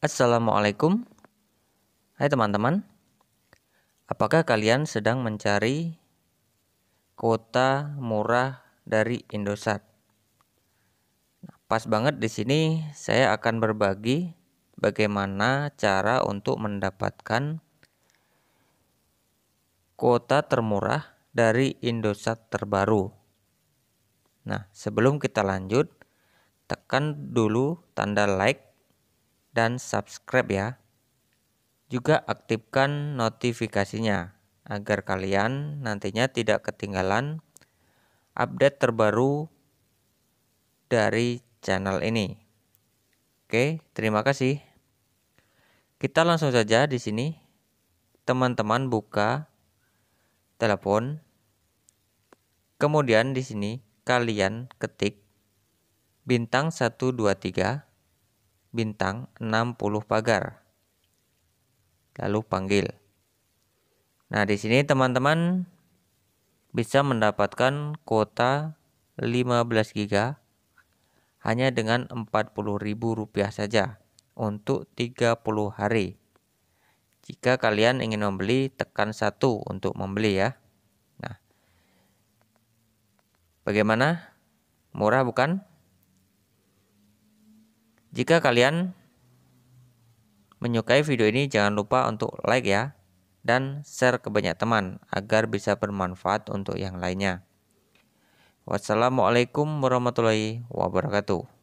Assalamualaikum. Hai teman-teman. Apakah kalian sedang mencari kuota murah dari Indosat? Nah, pas banget di sini saya akan berbagi bagaimana cara untuk mendapatkan kuota termurah dari Indosat terbaru. Nah, sebelum kita lanjut, tekan dulu tanda like dan subscribe ya. Juga aktifkan notifikasinya agar kalian nantinya tidak ketinggalan update terbaru dari channel ini. Oke, terima kasih. Kita langsung saja di sini. Teman-teman buka telepon. Kemudian di sini kalian ketik bintang 123 bintang 60 pagar. Lalu panggil. Nah, di sini teman-teman bisa mendapatkan kuota 15 GB hanya dengan Rp40.000 saja untuk 30 hari. Jika kalian ingin membeli, tekan satu untuk membeli ya. Nah, bagaimana? Murah bukan? Jika kalian menyukai video ini, jangan lupa untuk like ya dan share ke banyak teman agar bisa bermanfaat untuk yang lainnya. Wassalamualaikum warahmatullahi wabarakatuh.